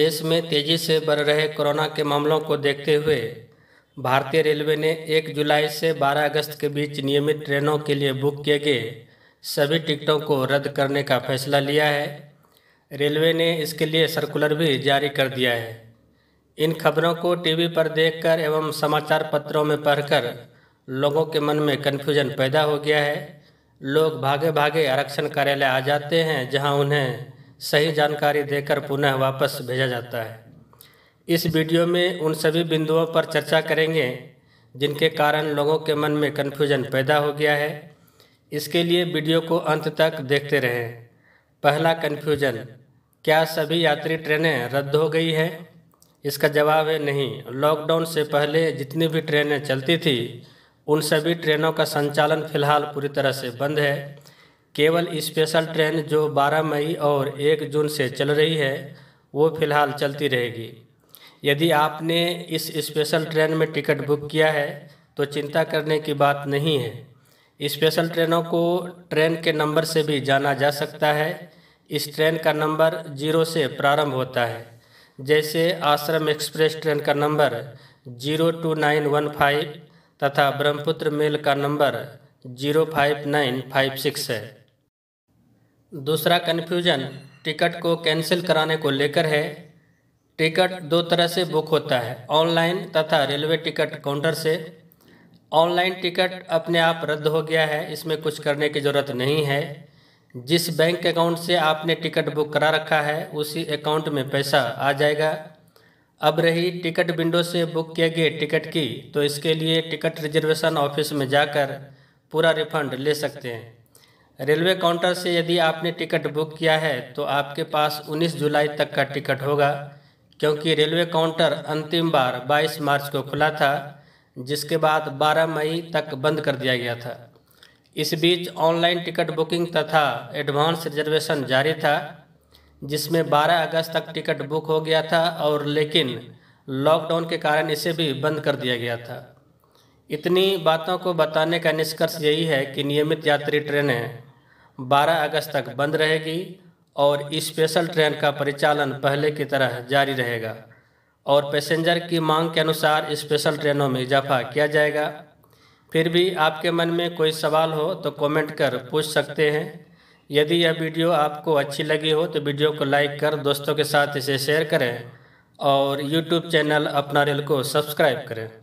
देश में तेजी से बढ़ रहे कोरोना के मामलों को देखते हुए भारतीय रेलवे ने 1 जुलाई से 12 अगस्त के बीच नियमित ट्रेनों के लिए बुक किए गए सभी टिकटों को रद्द करने का फैसला लिया है रेलवे ने इसके लिए सर्कुलर भी जारी कर दिया है इन खबरों को टीवी पर देखकर एवं समाचार पत्रों में पढ़कर लोगों के मन में कन्फ्यूजन पैदा हो गया है लोग भागे भागे आरक्षण कार्यालय आ जाते हैं जहाँ उन्हें सही जानकारी देकर पुनः वापस भेजा जाता है इस वीडियो में उन सभी बिंदुओं पर चर्चा करेंगे जिनके कारण लोगों के मन में कन्फ्यूजन पैदा हो गया है इसके लिए वीडियो को अंत तक देखते रहें पहला कन्फ्यूजन क्या सभी यात्री ट्रेनें रद्द हो गई हैं इसका जवाब है नहीं लॉकडाउन से पहले जितनी भी ट्रेनें चलती थी उन सभी ट्रेनों का संचालन फिलहाल पूरी तरह से बंद है केवल स्पेशल ट्रेन जो 12 मई और 1 जून से चल रही है वो फ़िलहाल चलती रहेगी यदि आपने इस स्पेशल ट्रेन में टिकट बुक किया है तो चिंता करने की बात नहीं है स्पेशल ट्रेनों को ट्रेन के नंबर से भी जाना जा सकता है इस ट्रेन का नंबर जीरो से प्रारंभ होता है जैसे आश्रम एक्सप्रेस ट्रेन का number zero two nine one five तथा ब्रह्मपुत्र मेल का number zero five nine five six है दूसरा कन्फ्यूजन टिकट को कैंसिल कराने को लेकर है टिकट दो तरह से बुक होता है ऑनलाइन तथा रेलवे टिकट काउंटर से ऑनलाइन टिकट अपने आप रद्द हो गया है इसमें कुछ करने की ज़रूरत नहीं है जिस बैंक अकाउंट से आपने टिकट बुक करा रखा है उसी अकाउंट में पैसा आ जाएगा अब रही टिकट विंडो से बुक किए गए टिकट की तो इसके लिए टिकट रिजर्वेशन ऑफिस में जाकर पूरा रिफंड ले सकते हैं रेलवे काउंटर से यदि आपने टिकट बुक किया है तो आपके पास 19 जुलाई तक का टिकट होगा क्योंकि रेलवे काउंटर अंतिम बार 22 मार्च को खुला था जिसके बाद 12 मई तक बंद कर दिया गया था इस बीच ऑनलाइन टिकट बुकिंग तथा एडवांस रिजर्वेशन जारी था जिसमें 12 अगस्त तक टिकट बुक हो गया था और लेकिन लॉकडाउन के कारण इसे भी बंद कर दिया गया था इतनी बातों को बताने का निष्कर्ष यही है कि नियमित यात्री ट्रेनें 12 अगस्त तक बंद रहेगी और स्पेशल ट्रेन का परिचालन पहले की तरह जारी रहेगा और पैसेंजर की मांग के अनुसार स्पेशल ट्रेनों में इजाफा किया जाएगा फिर भी आपके मन में कोई सवाल हो तो कमेंट कर पूछ सकते हैं यदि यह वीडियो आपको अच्छी लगी हो तो वीडियो को लाइक कर दोस्तों के साथ इसे शेयर करें और यूट्यूब चैनल अपना रेल को सब्सक्राइब करें